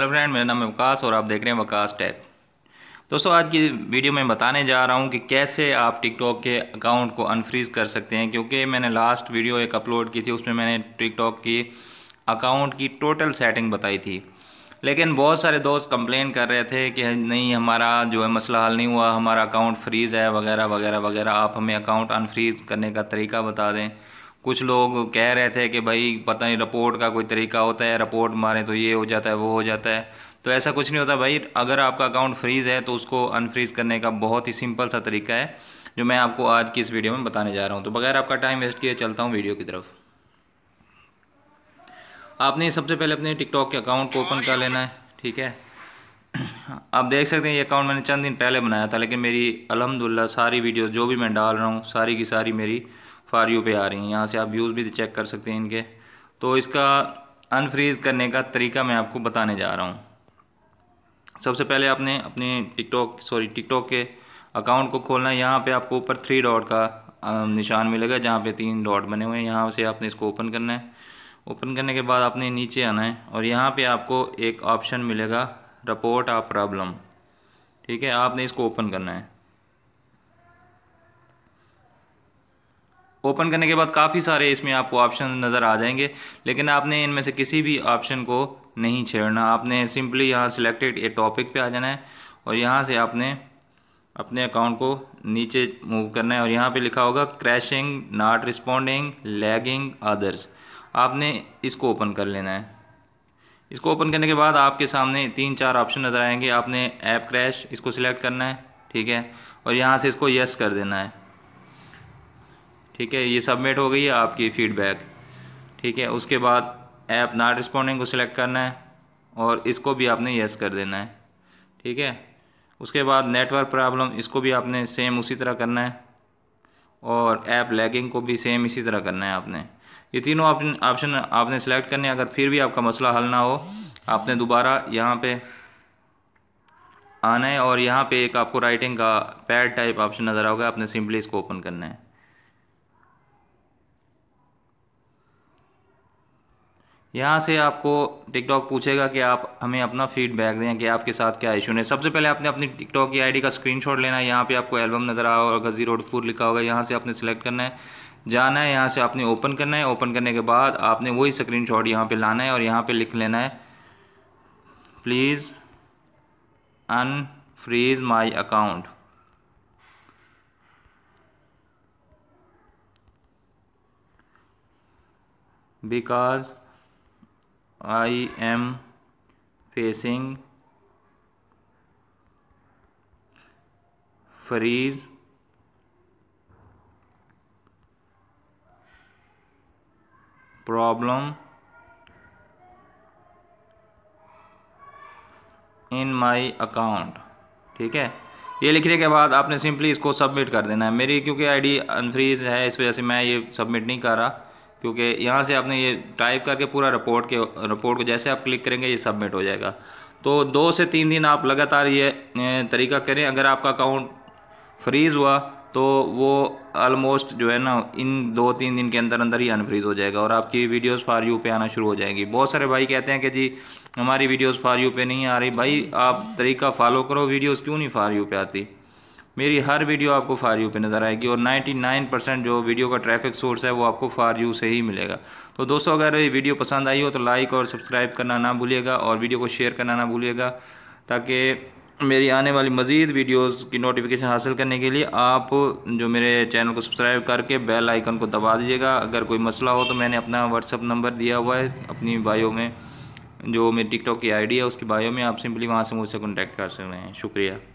hello friend मेरा नाम है वकास और आप देख रहे हैं वकास टैग दोस्तों आज की वीडियो में बताने जा रहा हूं कि कैसे आप टिकटॉक के अकाउंट को अनफ्रीज कर सकते हैं क्योंकि मैंने लास्ट वीडियो एक अपलोड की थी उसमें मैंने टिकटॉक की अकाउंट की टोटल सेटिंग बताई थी लेकिन बहुत सारे दोस्त कंप्लेन कर रहे थे कि नहीं हमारा जो है मसला हल नहीं हुआ हमारा अकाउंट फ्रीज़ है वगैरह वगैरह वगैरह आप हमें अकाउंट अनफ्रीज़ करने का तरीका बता दें कुछ लोग कह रहे थे कि भाई पता नहीं रिपोर्ट का कोई तरीका होता है रिपोर्ट मारें तो ये हो जाता है वो हो जाता है तो ऐसा कुछ नहीं होता भाई अगर आपका अकाउंट फ्रीज़ है तो उसको अनफ्रीज़ करने का बहुत ही सिंपल सा तरीका है जो मैं आपको आज की इस वीडियो में बताने जा रहा हूँ तो बगैर आपका टाइम वेस्ट किए चलता हूँ वीडियो की तरफ आपने सबसे पहले अपने टिकटॉक के अकाउंट को ओपन कर लेना है ठीक है आप देख सकते हैं ये अकाउंट मैंने चंद दिन पहले बनाया था लेकिन मेरी अलहमदिल्ला सारी वीडियो जो भी मैं डाल रहा हूँ सारी की सारी मेरी फार यू पे आ रही हैं यहाँ से आप व्यूज़ भी चेक कर सकते हैं इनके तो इसका अनफ्रीज़ करने का तरीका मैं आपको बताने जा रहा हूँ सबसे पहले आपने अपने टिकटॉक सॉरी टिकटॉक के अकाउंट को खोलना है यहाँ पर आपको ऊपर थ्री डॉट का निशान मिलेगा जहाँ पे तीन डॉट बने हुए हैं यहाँ से आपने इसको ओपन करना है ओपन करने के बाद आपने नीचे आना है और यहाँ पे आपको एक ऑप्शन मिलेगा रिपोर्ट आ प्रॉब्लम ठीक है आपने इसको ओपन करना है ओपन करने के बाद काफ़ी सारे इसमें आपको ऑप्शन नज़र आ जाएंगे लेकिन आपने इनमें से किसी भी ऑप्शन को नहीं छेड़ना आपने सिंपली यहाँ सिलेक्टेड ए टॉपिक पे आ जाना है और यहाँ से आपने अपने अकाउंट को नीचे मूव करना है और यहाँ पे लिखा होगा crashing not responding lagging others आपने इसको ओपन कर लेना है इसको ओपन करने के बाद आपके सामने तीन चार ऑप्शन नज़र आएंगे आपने ऐप क्रैश इसको सिलेक्ट करना है ठीक है और यहाँ से इसको यस कर देना है ठीक है ये सबमिट हो गई है आपकी फ़ीडबैक ठीक है उसके बाद ऐप नॉट रिस्पॉन्डिंग को सिलेक्ट करना है और इसको भी आपने येस कर देना है ठीक है उसके बाद नेटवर्क प्रॉब्लम इसको भी आपने सेम उसी तरह करना है और ऐप लैगिंग को भी सेम इसी तरह करना है आपने ये तीनों ऑप्शन आपने सेलेक्ट करने अगर फिर भी आपका मसला हल ना हो आपने दोबारा यहाँ पे आना है और यहाँ पे एक आपको राइटिंग का पैड टाइप ऑप्शन नज़र आओगे आपने सिंपली इसको ओपन करना है यहाँ से आपको टिकटॉक पूछेगा कि आप हमें अपना फीडबैक दें कि आपके साथ क्या इशू है सबसे पहले आपने अपनी टिकटॉक की आईडी का स्क्रीनशॉट लेना है यहाँ पे आपको एल्बम नज़र आओ और गजी रोड फोर लिखा होगा यहाँ से आपने सेलेक्ट करना है जाना है यहाँ से आपने ओपन करना है ओपन करने के बाद आपने वही स्क्रीन शॉट यहाँ पर लाना है और यहाँ पर लिख लेना है please freeze my account because I am facing freeze problem in my account ठीक है ये लिखने के बाद आपने सिंपली इसको सबमिट कर देना है मेरी क्योंकि आईडी अनफ्रीज है इस वजह से मैं ये सबमिट नहीं कर रहा क्योंकि यहाँ से आपने ये टाइप करके पूरा रिपोर्ट के रिपोर्ट को जैसे आप क्लिक करेंगे ये सबमिट हो जाएगा तो दो से तीन दिन आप लगातार ये तरीका करें अगर आपका अकाउंट फ्रीज़ हुआ तो वो आलमोस्ट जो है ना इन दो तीन दिन के अंदर अंदर ही अनफ्रीज़ हो जाएगा और आपकी वीडियोस फॉर यू पे आना शुरू हो जाएंगी बहुत सारे भाई कहते हैं कि जी हमारी वीडियोस फॉर यू पे नहीं आ रही भाई आप तरीका फॉलो करो वीडियोस क्यों नहीं फॉर यू पे आती मेरी हर वीडियो आपको फार यू पे नज़र आएगी और 99 परसेंट जो वीडियो का ट्रैफिक सोर्स है वो आपको फार यू से ही मिलेगा तो दोस्तों अगर ये वीडियो पसंद आई हो तो लाइक और सब्सक्राइब करना ना भूलिएगा और वीडियो को शेयर करना ना भूलिएगा ताकि मेरी आने वाली मज़ीद वीडियोस की नोटिफिकेशन हासिल करने के लिए आप जो मेरे चैनल को सब्सक्राइब करके बेल आइकन को दबा दीजिएगा अगर कोई मसला हो तो मैंने अपना व्हाट्सअप नंबर दिया हुआ है अपनी बायो में जो मेरी टिकटॉक की आईडी है उसकी बायो में आप सिंपली वहाँ से मुझसे कॉन्टैक्ट कर सकते हैं शुक्रिया